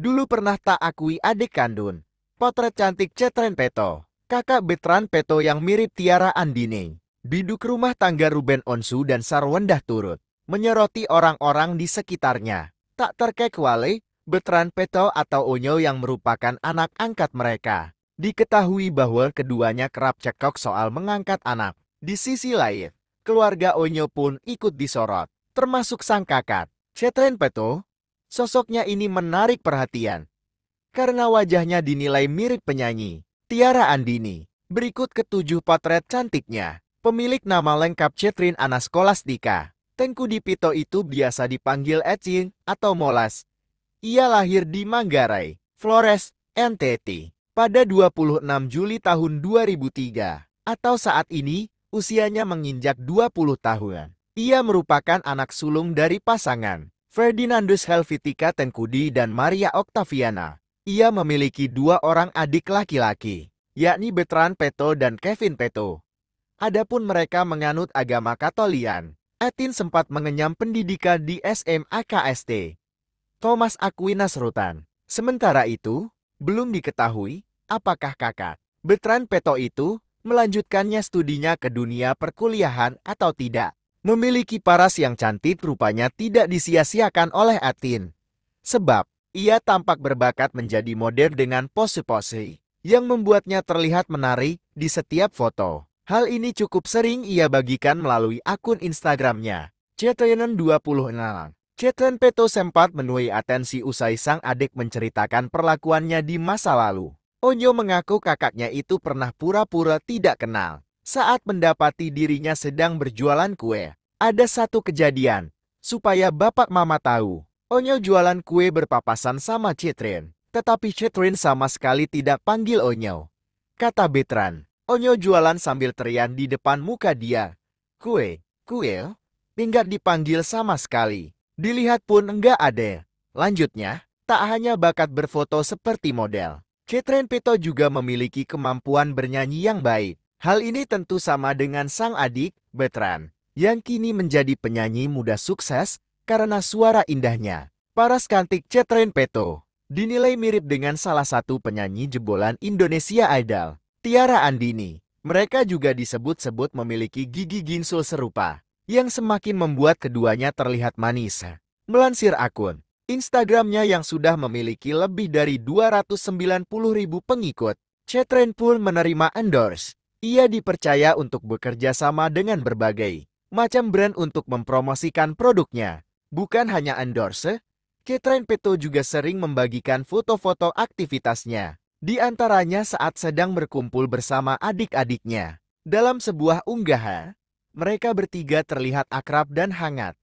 Dulu pernah tak akui adik kandun. Potret cantik Cetren Peto. Kakak Betran Peto yang mirip Tiara Andine, Biduk rumah tangga Ruben Onsu dan Sarwendah turut. Menyoroti orang-orang di sekitarnya. Tak terkecuali, Betran Peto atau Onyo yang merupakan anak angkat mereka. Diketahui bahwa keduanya kerap cekok soal mengangkat anak. Di sisi lain, keluarga Onyo pun ikut disorot, termasuk sang kakak. Cetren Peto, sosoknya ini menarik perhatian. Karena wajahnya dinilai mirip penyanyi, Tiara Andini. Berikut ketujuh potret cantiknya. Pemilik nama lengkap Cetrin Anaskolastika. Tengku Dipito itu biasa dipanggil Ecin atau Molas. Ia lahir di Manggarai, Flores, NTT. Pada 26 Juli tahun 2003, atau saat ini, usianya menginjak 20 tahun. Ia merupakan anak sulung dari pasangan Ferdinandus Helvitica Tengkudi dan Maria Octaviana. Ia memiliki dua orang adik laki-laki, yakni Betran Peto dan Kevin Peto. Adapun mereka menganut agama Katolian. Etin sempat mengenyam pendidikan di SMA KST. Thomas Aquinas Rutan. Sementara itu, belum diketahui apakah kakak Betran Peto itu melanjutkannya studinya ke dunia perkuliahan atau tidak. Memiliki paras yang cantik rupanya tidak disia-siakan oleh Atin. Sebab, ia tampak berbakat menjadi model dengan pose-pose yang membuatnya terlihat menarik di setiap foto. Hal ini cukup sering ia bagikan melalui akun Instagramnya, Cetrenen 26 Cetren Peto sempat menuai atensi usai sang adik menceritakan perlakuannya di masa lalu. Onyo mengaku kakaknya itu pernah pura-pura tidak kenal saat mendapati dirinya sedang berjualan kue, ada satu kejadian, supaya bapak mama tahu. Onyo jualan kue berpapasan sama Citrin, tetapi Citrin sama sekali tidak panggil Onyo. Kata Betran, Onyo jualan sambil teriak di depan muka dia. Kue, kue, Tinggal dipanggil sama sekali. Dilihat pun enggak ada. Lanjutnya, tak hanya bakat berfoto seperti model, Citrin Pito juga memiliki kemampuan bernyanyi yang baik. Hal ini tentu sama dengan sang adik, Betran, yang kini menjadi penyanyi muda sukses karena suara indahnya. Paras kantik Cetren Peto dinilai mirip dengan salah satu penyanyi jebolan Indonesia Idol, Tiara Andini. Mereka juga disebut-sebut memiliki gigi ginsul serupa, yang semakin membuat keduanya terlihat manis. Melansir akun Instagramnya yang sudah memiliki lebih dari 290 ribu pengikut, Cetren pun menerima endorse ia dipercaya untuk bekerja sama dengan berbagai macam brand untuk mempromosikan produknya. Bukan hanya endorse, Catherine Peto juga sering membagikan foto-foto aktivitasnya, di antaranya saat sedang berkumpul bersama adik-adiknya. Dalam sebuah unggahan, mereka bertiga terlihat akrab dan hangat.